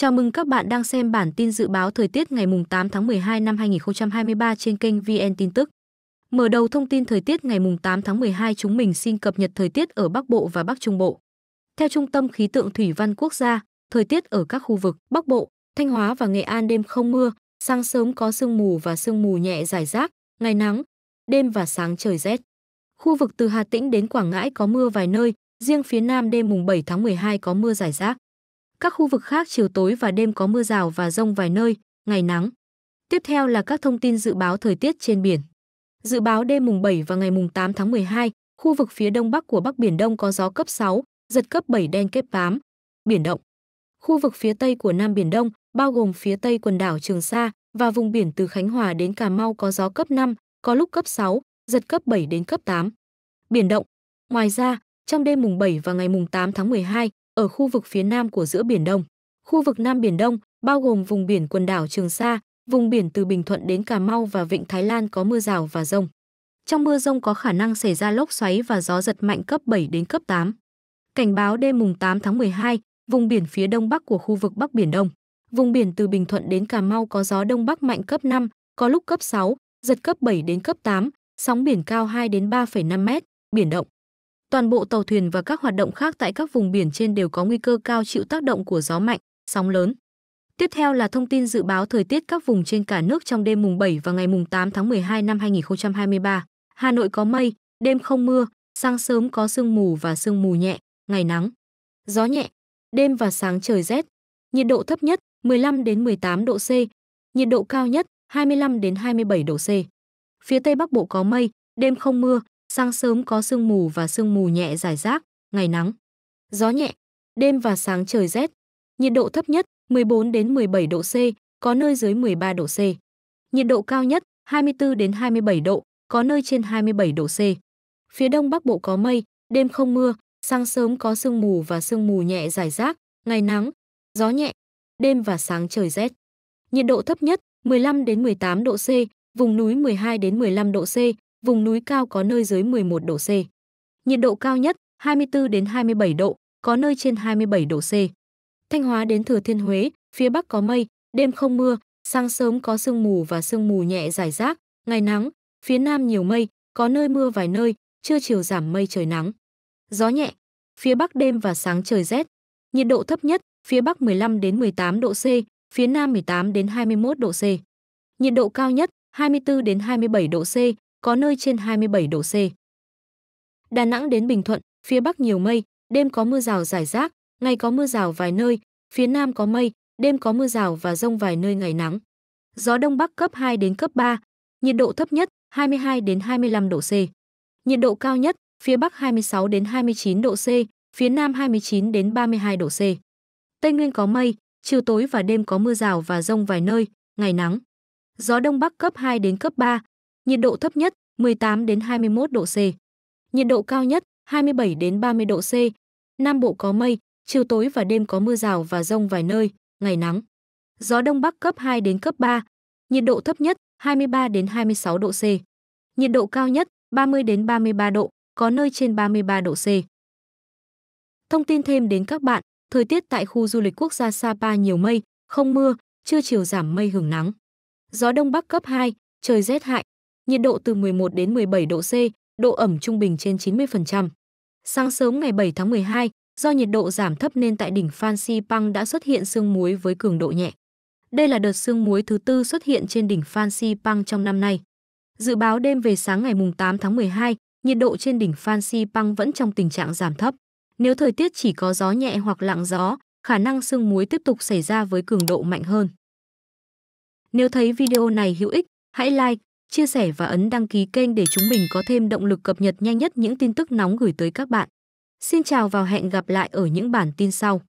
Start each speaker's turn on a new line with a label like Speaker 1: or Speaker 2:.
Speaker 1: Chào mừng các bạn đang xem bản tin dự báo thời tiết ngày 8 tháng 12 năm 2023 trên kênh VN Tin tức. Mở đầu thông tin thời tiết ngày 8 tháng 12 chúng mình xin cập nhật thời tiết ở Bắc Bộ và Bắc Trung Bộ. Theo Trung tâm Khí tượng Thủy văn Quốc gia, thời tiết ở các khu vực Bắc Bộ, Thanh Hóa và Nghệ An đêm không mưa, sáng sớm có sương mù và sương mù nhẹ rải rác, ngày nắng, đêm và sáng trời rét. Khu vực từ Hà Tĩnh đến Quảng Ngãi có mưa vài nơi, riêng phía Nam đêm mùng 7 tháng 12 có mưa rải rác. Các khu vực khác chiều tối và đêm có mưa rào và rông vài nơi, ngày nắng. Tiếp theo là các thông tin dự báo thời tiết trên biển. Dự báo đêm mùng 7 và ngày mùng 8 tháng 12, khu vực phía đông bắc của Bắc Biển Đông có gió cấp 6, giật cấp 7 đen kép bám, biển động. Khu vực phía tây của Nam Biển Đông, bao gồm phía tây quần đảo Trường Sa và vùng biển từ Khánh Hòa đến Cà Mau có gió cấp 5, có lúc cấp 6, giật cấp 7 đến cấp 8. Biển động. Ngoài ra, trong đêm mùng 7 và ngày mùng 8 tháng 12, ở khu vực phía nam của giữa Biển Đông. Khu vực Nam Biển Đông bao gồm vùng biển quần đảo Trường Sa, vùng biển từ Bình Thuận đến Cà Mau và Vịnh Thái Lan có mưa rào và rông. Trong mưa rông có khả năng xảy ra lốc xoáy và gió giật mạnh cấp 7 đến cấp 8. Cảnh báo đêm mùng 8 tháng 12, vùng biển phía đông bắc của khu vực Bắc Biển Đông. Vùng biển từ Bình Thuận đến Cà Mau có gió đông bắc mạnh cấp 5, có lúc cấp 6, giật cấp 7 đến cấp 8, sóng biển cao 2 đến 3,5 mét, biển động. Toàn bộ tàu thuyền và các hoạt động khác tại các vùng biển trên đều có nguy cơ cao chịu tác động của gió mạnh, sóng lớn. Tiếp theo là thông tin dự báo thời tiết các vùng trên cả nước trong đêm mùng 7 và ngày mùng 8 tháng 12 năm 2023. Hà Nội có mây, đêm không mưa, sáng sớm có sương mù và sương mù nhẹ, ngày nắng. Gió nhẹ, đêm và sáng trời rét. Nhiệt độ thấp nhất 15 đến 18 độ C, nhiệt độ cao nhất 25 đến 27 độ C. Phía Tây Bắc Bộ có mây, đêm không mưa, Sáng sớm có sương mù và sương mù nhẹ rải rác, ngày nắng. Gió nhẹ, đêm và sáng trời rét. Nhiệt độ thấp nhất 14 đến 17 độ C, có nơi dưới 13 độ C. Nhiệt độ cao nhất 24 đến 27 độ, có nơi trên 27 độ C. Phía đông bắc bộ có mây, đêm không mưa, sáng sớm có sương mù và sương mù nhẹ rải rác, ngày nắng, gió nhẹ, đêm và sáng trời rét. Nhiệt độ thấp nhất 15 đến 18 độ C, vùng núi 12 đến 15 độ C, vùng núi cao có nơi dưới 11 độ C. Nhiệt độ cao nhất 24 đến 27 độ, có nơi trên 27 độ C. Thanh Hóa đến Thừa Thiên Huế, phía Bắc có mây, đêm không mưa, sáng sớm có sương mù và sương mù nhẹ rải rác, ngày nắng, phía Nam nhiều mây, có nơi mưa vài nơi, trưa chiều giảm mây trời nắng. Gió nhẹ, phía Bắc đêm và sáng trời rét. Nhiệt độ thấp nhất, phía Bắc 15 đến 18 độ C, phía Nam 18 đến 21 độ C. Nhiệt độ cao nhất, 24 đến 27 độ C, có nơi trên 27 độ C. Đà Nẵng đến Bình Thuận, phía Bắc nhiều mây, đêm có mưa rào rải rác, ngày có mưa rào vài nơi, phía Nam có mây, đêm có mưa rào và rông vài nơi ngày nắng. Gió Đông Bắc cấp 2 đến cấp 3, nhiệt độ thấp nhất 22 đến 25 độ C. Nhiệt độ cao nhất phía Bắc 26 đến 29 độ C, phía Nam 29 đến 32 độ C. Tây Nguyên có mây, chiều tối và đêm có mưa rào và rông vài nơi, ngày nắng. Gió Đông Bắc cấp 2 đến cấp 3, nhiệt độ thấp nhất 18 đến 21 độ C, nhiệt độ cao nhất 27 đến 30 độ C. Nam Bộ có mây, chiều tối và đêm có mưa rào và rông vài nơi, ngày nắng. Gió Đông Bắc cấp 2 đến cấp 3, nhiệt độ thấp nhất 23 đến 26 độ C, nhiệt độ cao nhất 30 đến 33 độ, có nơi trên 33 độ C. Thông tin thêm đến các bạn, thời tiết tại khu du lịch quốc gia Sapa nhiều mây, không mưa, trưa chiều giảm mây hưởng nắng. Gió đông bắc cấp 2, trời rét hại, nhiệt độ từ 11 đến 17 độ C, độ ẩm trung bình trên 90%. Sáng sớm ngày 7 tháng 12, do nhiệt độ giảm thấp nên tại đỉnh Phan Xipang đã xuất hiện sương muối với cường độ nhẹ. Đây là đợt sương muối thứ tư xuất hiện trên đỉnh Phan Xipang trong năm nay. Dự báo đêm về sáng ngày 8 tháng 12, nhiệt độ trên đỉnh Phan Xipang vẫn trong tình trạng giảm thấp. Nếu thời tiết chỉ có gió nhẹ hoặc lặng gió, khả năng sương muối tiếp tục xảy ra với cường độ mạnh hơn. Nếu thấy video này hữu ích, hãy like, chia sẻ và ấn đăng ký kênh để chúng mình có thêm động lực cập nhật nhanh nhất những tin tức nóng gửi tới các bạn. Xin chào và hẹn gặp lại ở những bản tin sau.